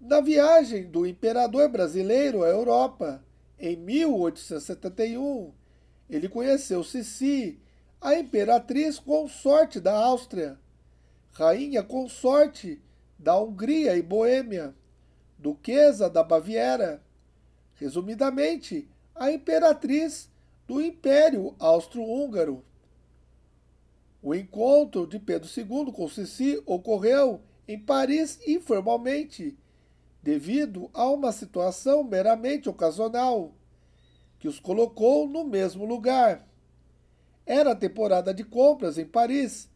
na viagem do imperador brasileiro à Europa, em 1871, ele conheceu Sissi, a imperatriz consorte da Áustria, rainha consorte da Hungria e Boêmia, duquesa da Baviera, resumidamente, a imperatriz do Império Austro-Húngaro. O encontro de Pedro II com Sissi ocorreu em Paris informalmente devido a uma situação meramente ocasional, que os colocou no mesmo lugar. Era temporada de compras em Paris.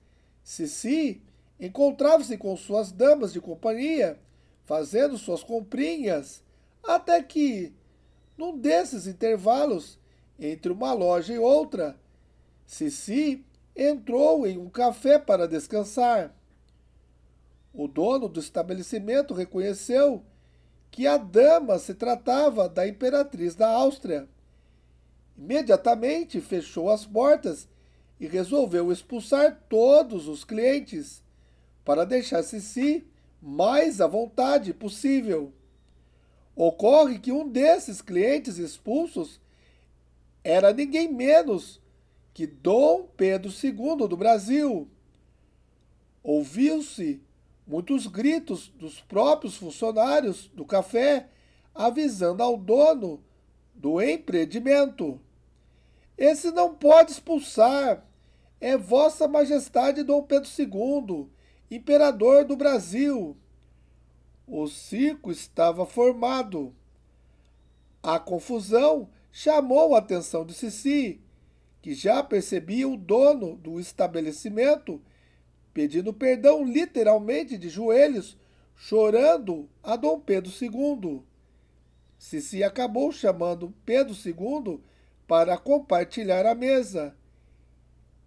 Sissi encontrava-se com suas damas de companhia, fazendo suas comprinhas, até que, num desses intervalos entre uma loja e outra, Sissi entrou em um café para descansar. O dono do estabelecimento reconheceu que a dama se tratava da imperatriz da Áustria. Imediatamente fechou as portas e resolveu expulsar todos os clientes para deixar se si mais à vontade possível. Ocorre que um desses clientes expulsos era ninguém menos que Dom Pedro II do Brasil. Ouviu-se Muitos gritos dos próprios funcionários do café avisando ao dono do empreendimento. Esse não pode expulsar. É Vossa Majestade Dom Pedro II, Imperador do Brasil. O circo estava formado. A confusão chamou a atenção de Cici, que já percebia o dono do estabelecimento pedindo perdão literalmente de joelhos, chorando a Dom Pedro II. Sissi acabou chamando Pedro II para compartilhar a mesa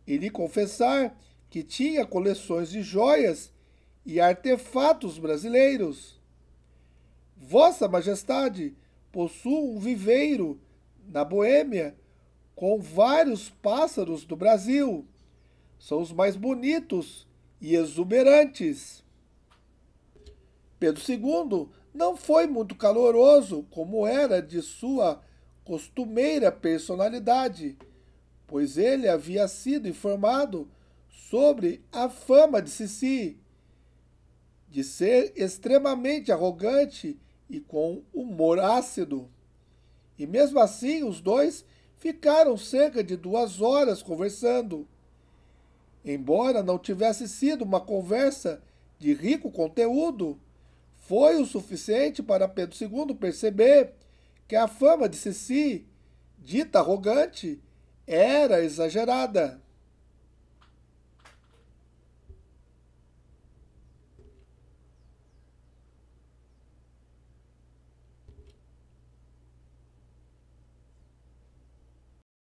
e lhe confessar que tinha coleções de joias e artefatos brasileiros. Vossa Majestade possui um viveiro na Boêmia com vários pássaros do Brasil. São os mais bonitos e exuberantes. Pedro II não foi muito caloroso, como era de sua costumeira personalidade, pois ele havia sido informado sobre a fama de Sissi, de ser extremamente arrogante e com humor ácido. E mesmo assim, os dois ficaram cerca de duas horas conversando, Embora não tivesse sido uma conversa de rico conteúdo, foi o suficiente para Pedro II perceber que a fama de Ceci, dita arrogante, era exagerada.